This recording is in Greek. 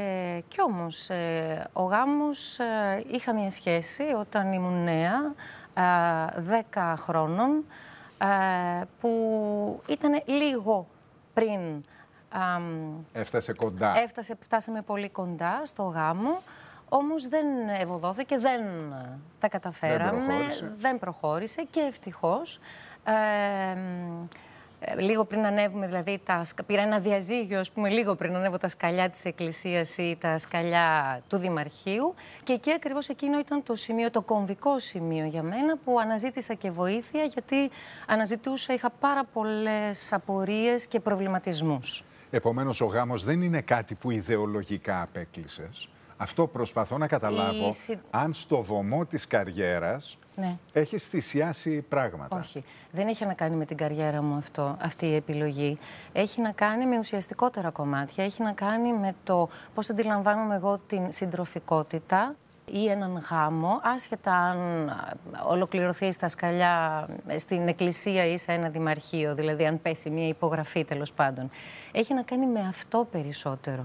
Ε, κι όμως, ε, ο γάμος ε, είχα μια σχέση όταν ήμουν νέα, 10 ε, χρόνων, που ήταν λίγο πριν... Έφτασε κοντά. Έφτασε, φτάσαμε πολύ κοντά στο γάμο, όμως δεν ευωδόθηκε, δεν τα καταφέραμε, δεν προχώρησε, δεν προχώρησε και ευτυχώς... Ε, λίγο πριν ανέβουμε, δηλαδή τα, πήρα ένα διαζύγιο, ας πούμε, λίγο πριν ανέβω τα σκαλιά της εκκλησίας ή τα σκαλιά του Δημαρχείου και εκεί ακριβώς εκείνο ήταν το σημείο, το κομβικό σημείο για μένα που αναζήτησα και βοήθεια γιατί αναζητούσα, είχα πάρα πολλές απορίες και προβληματισμούς. Επομένως ο γάμος δεν είναι κάτι που ιδεολογικά απέκλεισες. Αυτό προσπαθώ να καταλάβω αν στο βωμό της καριέρας ναι. έχει θυσιάσει πράγματα. Όχι. Δεν έχει να κάνει με την καριέρα μου αυτό, αυτή η επιλογή. Έχει να κάνει με ουσιαστικότερα κομμάτια. Έχει να κάνει με το πώς αντιλαμβάνομαι εγώ την συντροφικότητα ή έναν γάμο, άσχετα αν ολοκληρωθεί στα σκαλιά στην εκκλησία ή σε ένα δημαρχείο, δηλαδή αν πέσει μια υπογραφή τέλος πάντων. Έχει να κάνει με αυτό περισσότερο.